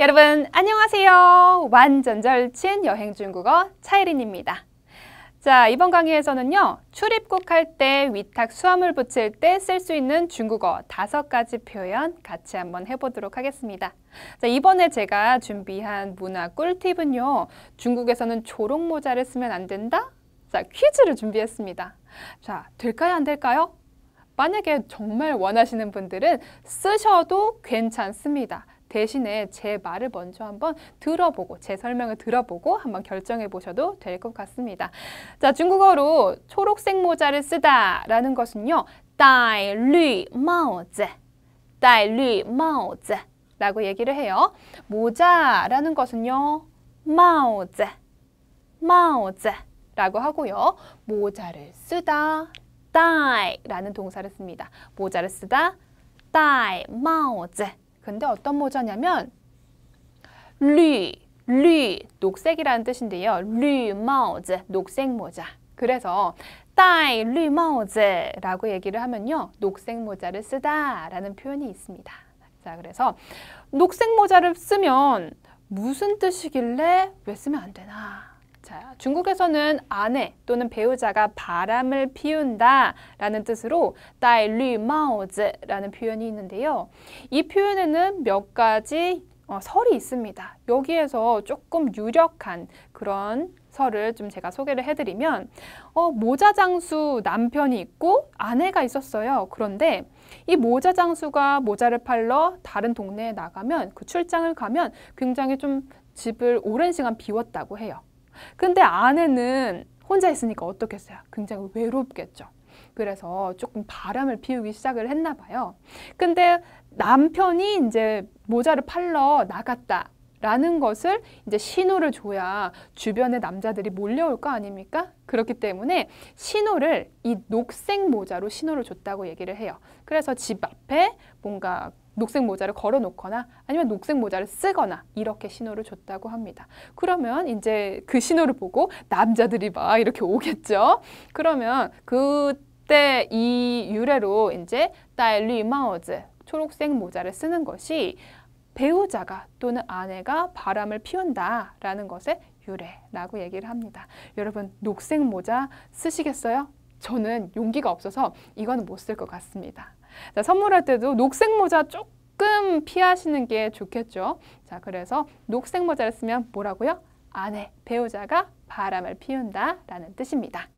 여러분 안녕하세요. 완전 절친 여행 중국어 차이린입니다. 자, 이번 강의에서는요. 출입국 할때 위탁 수화물 붙일 때 쓸 수 있는 중국어 다섯 가지 표현 같이 한번 해보도록 하겠습니다. 자, 이번에 제가 준비한 문화 꿀팁은요. 중국에서는 조롱모자를 쓰면 안 된다? 자, 퀴즈를 준비했습니다. 자, 될까요? 안 될까요? 만약에 정말 원하시는 분들은 쓰셔도 괜찮습니다. 대신에 제 말을 먼저 한번 들어보고 제 설명을 들어보고 한번 결정해 보셔도 될 것 같습니다. 자, 중국어로 초록색 모자를 쓰다라는 것은요. 戴绿帽子,戴绿帽子라고 얘기를 해요. 모자라는 것은요. 帽子,帽子라고 하고요. 모자를 쓰다, 戴라는 동사를 씁니다. 모자를 쓰다, 戴帽子 근데 어떤 모자냐면 류, 류, 녹색이라는 뜻인데요. 류帽子, 녹색 모자. 그래서 戴绿帽子라고 얘기를 하면요. 녹색 모자를 쓰다라는 표현이 있습니다. 자, 그래서 녹색 모자를 쓰면 무슨 뜻이길래 왜 쓰면 안 되나? 자, 중국에서는 아내 또는 배우자가 바람을 피운다 라는 뜻으로 딸리마오즈라는 표현이 있는데요. 이 표현에는 몇 가지 어, 설이 있습니다. 여기에서 조금 유력한 그런 설을 좀 제가 소개를 해드리면 어, 모자장수 남편이 있고 아내가 있었어요. 그런데 이 모자장수가 모자를 팔러 다른 동네에 나가면 그 출장을 가면 굉장히 좀 집을 오랜 시간 비웠다고 해요. 근데 아내는 혼자 있으니까 어떻겠어요? 굉장히 외롭겠죠. 그래서 조금 바람을 피우기 시작을 했나 봐요. 근데 남편이 이제 모자를 팔러 나갔다. 라는 것을 이제 신호를 줘야 주변의 남자들이 몰려올 거 아닙니까? 그렇기 때문에 신호를 이 녹색 모자로 신호를 줬다고 얘기를 해요. 그래서 집 앞에 뭔가 녹색 모자를 걸어 놓거나 아니면 녹색 모자를 쓰거나 이렇게 신호를 줬다고 합니다. 그러면 이제 그 신호를 보고 남자들이 막 이렇게 오겠죠. 그러면 그때 이 유래로 이제 딸리 마오즈 초록색 모자를 쓰는 것이 배우자가 또는 아내가 바람을 피운다라는 것의 유래라고 얘기를 합니다. 여러분 녹색 모자 쓰시겠어요? 저는 용기가 없어서 이거는 못 쓸 것 같습니다. 자, 선물할 때도 녹색 모자 조금 피하시는 게 좋겠죠. 자, 그래서 녹색 모자를 쓰면 뭐라고요? 아내, 배우자가 바람을 피운다라는 뜻입니다.